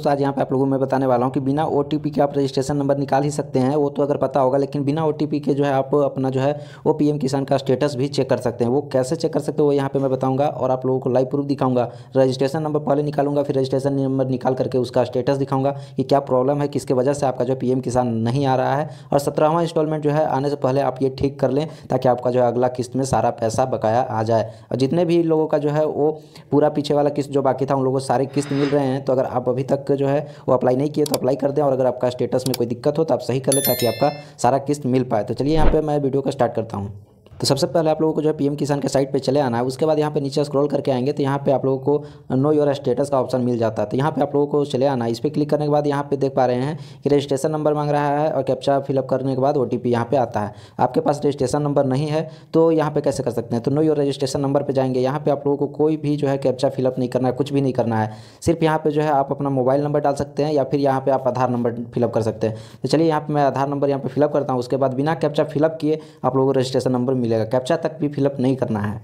दोस्तों आज यहाँ पे आप लोगों को मैं बताने वाला हूँ कि बिना ओ के आप रजिस्ट्रेशन नंबर निकाल ही सकते हैं वो तो अगर पता होगा लेकिन बिना ओ के जो है आप अपना जो है वो पीएम किसान का स्टेटस भी चेक कर सकते हैं वो कैसे चेक कर सकते हैं वो यहाँ पे मैं बताऊँगा और आप लोगों को लाइव प्रूफ दिखाऊंगा रजिस्ट्रेशन नंबर पहले निकालूंगा फिर रजिस्ट्रेशन नंबर निकाल करके उसका स्टेटस दिखाऊंगा कि क्या प्रॉब्लम है किसके वजह से आपका जो पी किसान नहीं आ रहा है और सत्रहवां इंस्टॉलमेंट जो है आने से पहले आप ये ठीक कर लें ताकि आपका जो है अगला किस्त में सारा पैसा बकाया आ जाए और जितने भी लोगों का जो है वो पूरा पीछे वाला किस्त जो बाकी था उन लोगों को सारे किस्त मिल रहे हैं तो अगर आप अभी तक का जो है वो अप्लाई नहीं किए तो अप्लाई कर दें और अगर आपका स्टेटस में कोई दिक्कत हो तो आप सही कर लें ताकि आपका सारा किस्त मिल पाए तो चलिए यहाँ पर मैं वीडियो का स्टार्ट करता हूँ तो सबसे पहले आप लोगों को जो है पीएम किसान के साइट पे चले आना है उसके बाद यहाँ पे नीचे स्क्रॉल करके आएंगे तो यहाँ पे आप लोगों को नो योर स्टेटस का ऑप्शन मिल जाता है तो यहाँ पे आप लोगों को चले आना है इस पर क्लिक करने के बाद यहाँ पे देख पा रहे हैं कि रजिस्ट्रेशन नंबर मांग रहा है और कैप्चा फिलअप करने के बाद ओ टी पी यहाँ पे आता है आपके पास रजिस्ट्रेशन नंबर नहीं है तो यहाँ पे कैसे कर सकते हैं तो नो योर रजिस्ट्रेशन नंबर पर जाएंगे यहाँ पे आप लोगों को कोई भी जो है कैप्चा फिलअप नहीं करना है कुछ भी नहीं करना है सिर्फ यहाँ पर जो है आप अपना मोबाइल नंबर डाल सकते हैं या फिर यहाँ पर आप आधार नंबर फिलअप कर सकते हैं तो चलिए यहाँ पे मैं आधार नंबर यहाँ पे फिलअप करता हूँ उसके बाद बिना कैप्चा फिलअप किए आप लोगों को रजिस्ट्रेशन नंबर मिल मिलेगा कैप्चा तक भी फिलअप नहीं करना है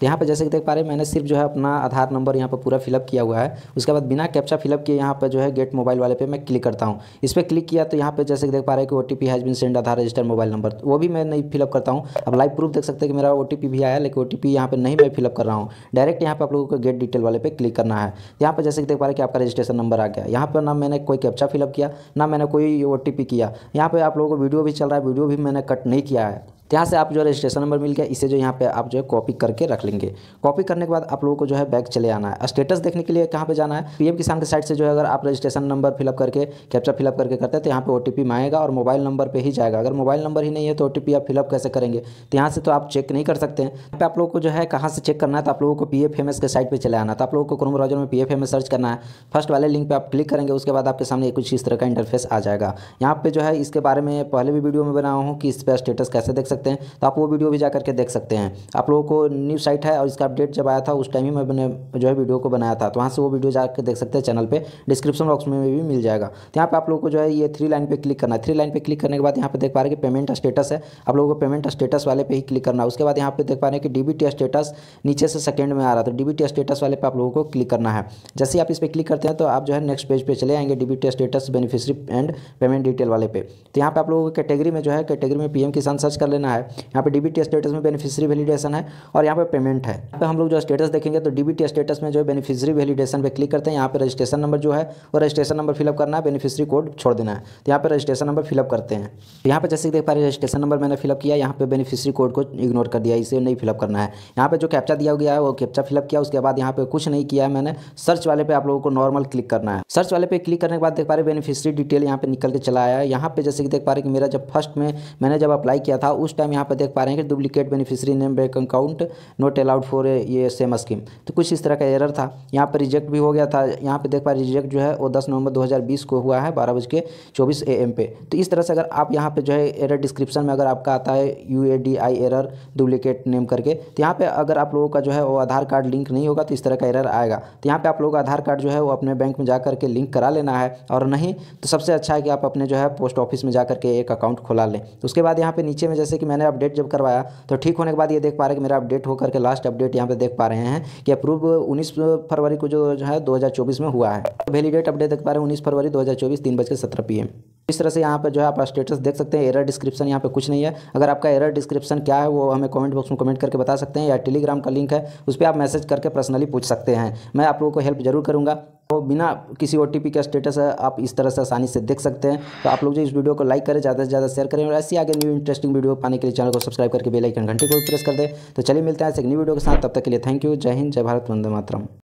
तो यहाँ पर जैसे कि देख पा रहे हैं मैंने सिर्फ जो है अपना आधार नंबर यहाँ पर पूरा फिलअप किया हुआ है उसके बाद बिना कैप्चा फिलअप किए यहाँ पर जो है गेट मोबाइल वाले पे मैं क्लिक करता हूँ इस पर क्लिक किया तो यहाँ पे जैसे कि देख पा रहे हैं कि O T P has been send Aadhaar register mobile number वो भी मैं नहीं फिलअप करता हूँ अब लाइव प्रूफ देख सकते हैं कि मेरा ओ टी पी भी आया लेकिन ओ टी पी यहाँ पर नहीं मैं फिलअप कर रहा हूँ डायरेक्ट यहाँ पर आप लोगों को गेट डिटेल वाले पर क्लिक करना है तो यहाँ पर जैसे कि देख पा रहे कि आपका रजिस्ट्रेशन नंबर आ गया यहाँ पर ना मैंने कोई कैप्चा फिलअप किया ना मैंने कोई ओ टी पी किया यहाँ पर आप लोगों को वीडियो भी चल रहा है वीडियो भी मैंने कट नहीं किया है यहाँ से आप जो रजिस्ट्रेशन नंबर मिल गया इसे जो यहाँ पे आप जो है कॉपी करके रख लेंगे कॉपी करने के बाद आप लोगों को जो है बैग चले आना है स्टेटस देखने के लिए कहाँ पे जाना है पीएम किसान के साइड से जो है अगर आप रजिस्ट्रेशन नंबर फिलअप करके कैप्चा फिलअप करके करते हैं तो यहाँ पे ओ मांगेगा और मोबाइल नंबर पर ही जाएगा अगर मोबाइल नंबर ही नहीं है तो ओ आप फिलअप कैसे करेंगे तो यहाँ से तो आप चेक नहीं कर सकते हैं यहाँ आप लोगों को जो है कहाँ से चेक करना है तो आप लोगों को पी के साइट पर चले आना है तो आप लोगों को क्रोम ब्राउजर में पी में सर्च करना है फर्स्ट वाले लिंक पर आप क्लिक करेंगे उसके बाद आपके सामने कुछ इस तरह का इंटरफेस आ जाएगा यहाँ पे जो है इसके बारे में पहले भी वीडियो में बनाया हूँ कि इस पर स्टेटस कैसे देख सकते सकते हैं तो आप वो वीडियो भी जा करके देख सकते हैं आप लोगों को न्यूज़ साइट है और इसका अपडेट जब आया था उस टाइम ही मैंने जो है वीडियो को बनाया था तो वहाँ से वो वीडियो जाकर देख सकते हैं चैनल पर डिस्क्रिप्शन बॉक्स में भी मिल जाएगा तो यहाँ पर आप लोग को जो है ये थ्री लाइन पर क्लिक करना है थ्री लाइन पर क्लिक करने के बाद यहाँ पर देख पा रहे कि पेमेंट स्टेटस है आप लोगों को पेमेंट स्टेटस वाले पर ही क्लिक करना है उसके बाद यहाँ पर देख पा रहे हैं कि डी स्टेटस नीचे से सेकेंड में आ रहा था डी स्टेटस वाले पर आप लोगों को क्लिक करना है जैसे आप इस पर क्लिक करते हैं तो आप जो है नेक्स्ट पेज पे चले आएंगे DBT status beneficiary and payment detail वाले पे तो यहाँ पे आप लोगों को कैटेगरी में जो है कैटेगरी में पीएम किसान सर्च कर लेना देना है यहाँ पे डीबीटी स्टेटस में बेनिफिशियरी वैलिडेशन है और यहाँ पे पेमेंट है यहाँ पे हम लोग जो स्टेटस देखेंगे तो डीबीटी स्टेटस में जो है बेनिफिशियरी वैलिडेशन पे क्लिक करते हैं यहाँ पे रजिस्ट्रेशन नंबर जो है वो रजिस्ट्रेशन नंबर फिलअप करना है बेनिफिशियरी कोड छोड़ देना है तो यहाँ पर रजिस्ट्रेशन नंबर फिलअप करते हैं यहाँ पर जैसे देख पा रहे रजिस्ट्रेशन नंबर मैंने फिलअप किया यहाँ पर बेनिफिशियरी कोड को इग्नोर कर दिया इसे नहीं फिलअप करना है यहाँ पर जो कैप्चा दिया गया है वो कैप्चा फिलअप किया उसके बाद यहाँ पर कुछ नहीं किया मैंने सर्च वाले पे आप लोगों को नॉर्मल क्लिक करना है सर्च वाले पे क्लिक करने के बाद देख पा रहे बेनिफिशियरी डिटेल यहाँ पे निकल के चला आया है यहाँ पे जैसे कि देख पा रहे कि मेरा जब फर्स्ट में मैंने जब अप्लाई किया था उस उस टाइम यहाँ पर देख पा रहे हैं कि duplicate beneficiary name bank account not allowed for ये सेम स्कीम तो कुछ इस तरह का एरर था यहाँ पर रिजेक्ट भी हो गया था यहाँ पर देख पा रिजेक्ट जो है वो दस नवंबर दो को हुआ है बारह बज के चौबीस पे तो इस तरह से अगर आप यहाँ पर जो है एरर डिस्क्रिप्शन में अगर आपका आता है यू एरर डुप्लीकेट नेम करके तो यहाँ पर अगर आप लोगों का जो है वो आधार कार्ड लिंक नहीं होगा तो इस तरह का एरर आएगा तो यहाँ पर आप लोग आधार कार्ड जो है वो अपने बैंक में जाकर के लिंक करा लेना है और नहीं तो सबसे अच्छा है कि आप अपने जो है पोस्ट ऑफिस में जाकर के एक अकाउंट खोला लें उसके बाद यहाँ पे नीचे में जैसे कि कि मैंने अपडेट जब करवाया तो ठीक होने के बाद ये देख पा रहे हैं कि मेरा अपडेट होकर के लास्ट अपडेट यहाँ पे देख पा रहे हैं कि अप्रूव उन्नीस फरवरी को जो है दो में हुआ है वैलिडेट अपडेट देख पा रहे हैं उन्नीस फरवरी दो हज़ार चौबीस तीन बज इस तरह से यहाँ पर जो है आप स्टेटस देख सकते हैं एरर डिस्क्रिप्शन यहाँ पे कुछ नहीं है अगर आपका एरर डिस्क्रिप्शन क्या है वो हमें कमेंट बॉक्स में कमेंट करके बता सकते हैं या टेलीग्राम का लिंक है उस पर आप मैसेज करके पर्सनली पूछ सकते हैं मैं आप लोगों को हेल्प जरूर करूँगा आपको बिना किसी ओ का स्टेटस है आप इस तरह से आसानी से देख सकते हैं तो आप लोग जो इस वीडियो को लाइक करें ज़्यादा से ज़्यादा शेयर करें और ऐसी आगे न्यू इंटरेस्टिंग वीडियो पाने के लिए चैनल को सब्सक्राइब करके बेलाइकन घंटे को भी प्रेस कर दें तो चलिए मिलते हैं ऐसे न्यू वीडियो के साथ तब तक के लिए थैंक यू जय हिंद जय भारत वंदे मातरम